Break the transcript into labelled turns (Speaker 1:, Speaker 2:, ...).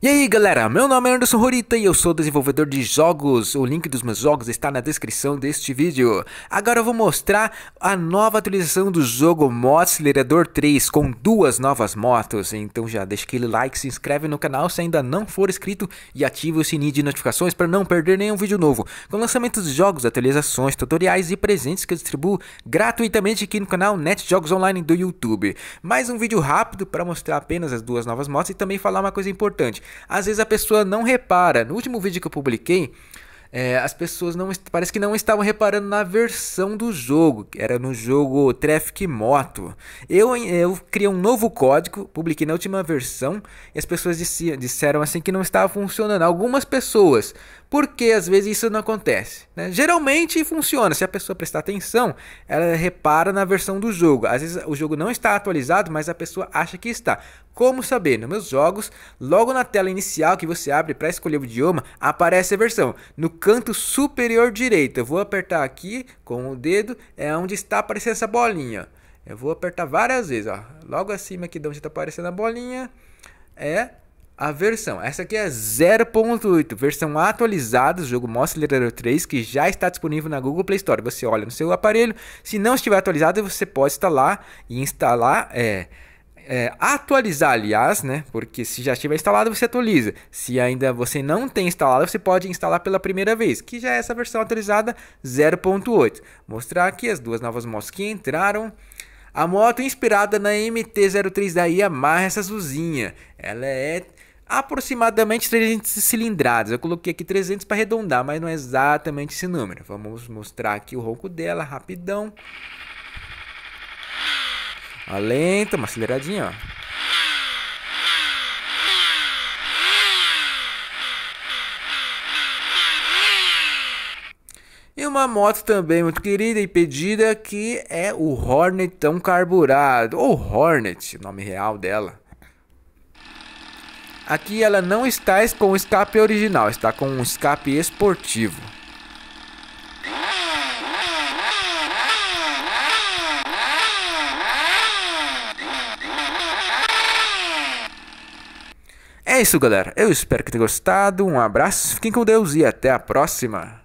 Speaker 1: E aí galera, meu nome é Anderson Horita e eu sou desenvolvedor de jogos. O link dos meus jogos está na descrição deste vídeo. Agora eu vou mostrar a nova atualização do jogo Mod Acelerador 3 com duas novas motos. Então já deixa aquele like, se inscreve no canal se ainda não for inscrito e ativa o sininho de notificações para não perder nenhum vídeo novo. Com lançamentos de jogos, atualizações, tutoriais e presentes que eu distribuo gratuitamente aqui no canal Net Jogos Online do YouTube. Mais um vídeo rápido para mostrar apenas as duas novas motos e também falar uma coisa importante às vezes a pessoa não repara. No último vídeo que eu publiquei, é, as pessoas não parece que não estavam reparando na versão do jogo, que era no jogo Traffic Moto. Eu, eu criei um novo código, publiquei na última versão, e as pessoas disseram assim que não estava funcionando. Algumas pessoas, porque às vezes isso não acontece. Né? Geralmente funciona, se a pessoa prestar atenção, ela repara na versão do jogo. Às vezes o jogo não está atualizado, mas a pessoa acha que está. Como saber? Nos meus jogos, logo na tela inicial que você abre para escolher o idioma, aparece a versão. No canto superior direito, eu vou apertar aqui com o dedo, é onde está aparecendo essa bolinha. Eu vou apertar várias vezes, ó. Logo acima aqui de onde está aparecendo a bolinha, é a versão. Essa aqui é 0.8, versão atualizada do jogo Mostra Literário 3, que já está disponível na Google Play Store. Você olha no seu aparelho, se não estiver atualizado, você pode instalar e instalar é, é, atualizar, aliás, né? Porque se já estiver instalado, você atualiza. Se ainda você não tem instalado, você pode instalar pela primeira vez, que já é essa versão atualizada 0.8. Mostrar aqui as duas novas motos que entraram. A moto inspirada na MT-03 da Yamaha, essa Zuzinha. Ela é aproximadamente 300 cilindradas. Eu coloquei aqui 300 para arredondar, mas não é exatamente esse número. Vamos mostrar aqui o ronco dela rapidão. A lenta, uma aceleradinha, ó. E uma moto também muito querida e pedida que é o Hornet tão carburado, ou Hornet, o nome real dela. Aqui ela não está com o escape original, está com um escape esportivo. É isso, galera. Eu espero que tenham gostado. Um abraço, fiquem com Deus e até a próxima.